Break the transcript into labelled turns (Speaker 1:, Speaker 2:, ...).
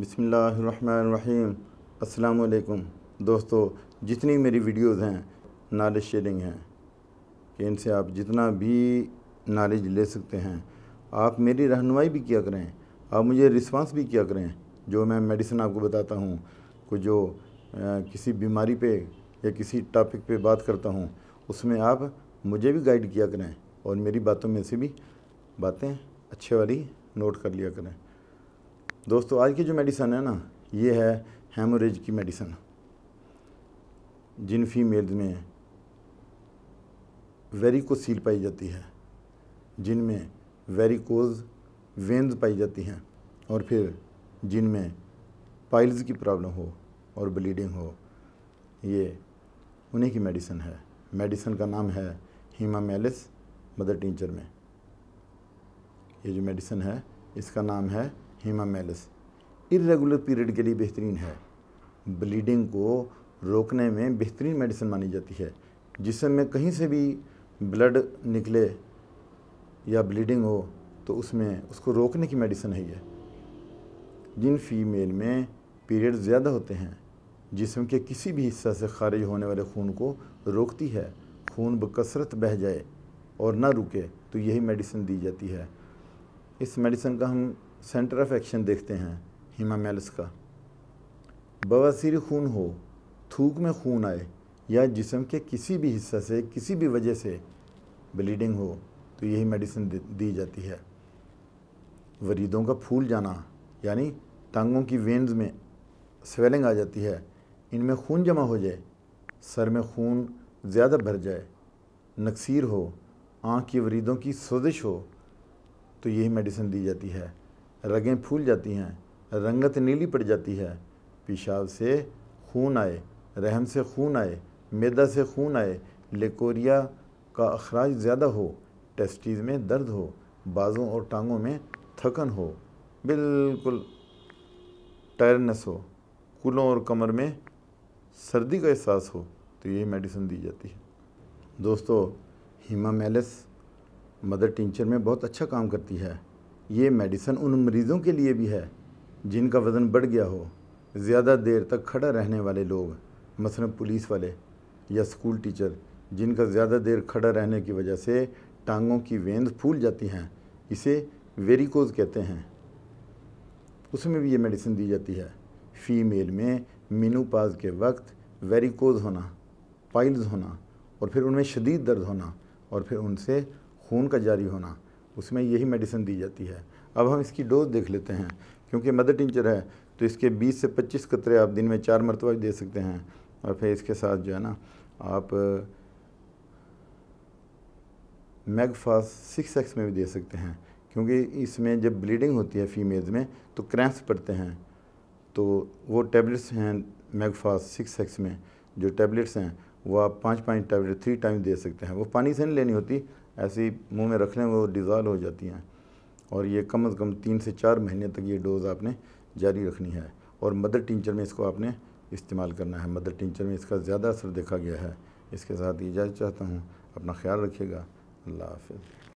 Speaker 1: बिसमीम अस्सलाम दोस्तों जितनी मेरी वीडियोस हैं नॉलेज शेयरिंग हैं कि इनसे आप जितना भी नॉलेज ले सकते हैं आप मेरी रहनुमाई भी किया करें आप मुझे रिस्पांस भी किया करें जो मैं मेडिसिन आपको बताता हूँ को जो आ, किसी बीमारी पे या किसी टॉपिक पे बात करता हूँ उसमें आप मुझे भी गाइड किया करें और मेरी बातों में से भी बातें अच्छे वाली नोट कर लिया करें दोस्तों आज की जो मेडिसन है ना ये है हेमोरेज की मेडिसन जिन फीमेल्स में वेरिकोसील पाई जाती है जिनमें वेरिकोज वेंस पाई जाती हैं और फिर जिनमें पाइल्स की प्रॉब्लम हो और ब्लीडिंग हो ये उन्हीं की मेडिसन है मेडिसन का नाम है हीमा मेलिस मदर टीचर में ये जो मेडिसन है इसका नाम है हीमा इरेगुलर पीरियड के लिए बेहतरीन है ब्लीडिंग को रोकने में बेहतरीन मेडिसिन मानी जाती है जिसम में कहीं से भी ब्लड निकले या ब्लीडिंग हो तो उसमें उसको रोकने की मेडिसिन है ये जिन फीमेल में पीरियड ज़्यादा होते हैं जिसम के किसी भी हिस्सा से खारिज होने वाले खून को रोकती है खून बकसरत बह जाए और ना रुके तो यही मेडिसिन दी जाती है इस मेडिसिन का हम सेंटर ऑफ एक्शन देखते हैं हीमामेल्स का बवासीर खून हो थूक में खून आए या जिसम के किसी भी हिस्सा से किसी भी वजह से ब्लीडिंग हो तो यही मेडिसिन दी जाती है वरीदों का फूल जाना यानी टांगों की वेंस में स्वेलिंग आ जाती है इनमें खून जमा हो जाए सर में खून ज़्यादा भर जाए नक्सीर हो आँख की वरीदों की सोजिश हो तो यही मेडिसिन दी जाती है रगें फूल जाती हैं रंगत नीली पड़ जाती है पेशाब से खून आए रहम से खून आए मैदा से खून आए लेकोरिया का अखराज ज़्यादा हो टेस्टीज़ में दर्द हो बाज़ों और टांगों में थकन हो बिल्कुल टायरनेस हो कुलों और कमर में सर्दी का एहसास हो तो ये मेडिसिन दी जाती है दोस्तों हीमा मेलिस मदर टिंचर में बहुत अच्छा काम करती है ये मेडिसन उन मरीज़ों के लिए भी है जिनका वज़न बढ़ गया हो ज़्यादा देर तक खड़ा रहने वाले लोग मसलन पुलिस वाले या स्कूल टीचर जिनका ज़्यादा देर खड़ा रहने की वजह से टांगों की वेंद फूल जाती हैं इसे वेरिकोज कहते हैं उसमें भी ये मेडिसिन दी जाती है फ़ीमेल में मीनूपाज के वक्त वेरिकोज होना पाइल्स होना और फिर उनमें शदीद दर्द होना और फिर उनसे खून का जारी होना उसमें यही मेडिसिन दी जाती है अब हम इसकी डोज देख लेते हैं क्योंकि मदर टिंचर है तो इसके 20 से 25 कतरे आप दिन में चार मरतबा दे सकते हैं और फिर इसके साथ जो है ना आप मैगफास सिक्स एक्स में भी दे सकते हैं क्योंकि इसमें जब ब्लीडिंग होती है फीमेल्स में तो क्रैम्प्स पड़ते हैं तो वो टैबलेट्स हैं मैगफास सिक्स एक्स में जो टैबलेट्स हैं वो आप पाँच पाँच टैबलेट थ्री टाइम दे सकते हैं वो पानी से नहीं लेनी होती ऐसे ही मुँह में रख लें वो डिज़ाल्व हो जाती हैं और ये कम अज़ कम तीन से चार महीने तक ये डोज़ आपने जारी रखनी है और मदर टिंचर में इसको आपने इस्तेमाल करना है मदर टिंचर में इसका ज़्यादा असर देखा गया है इसके साथ इजाज़त चाहता हूँ अपना ख्याल रखिएगा अल्लाह हाफिज़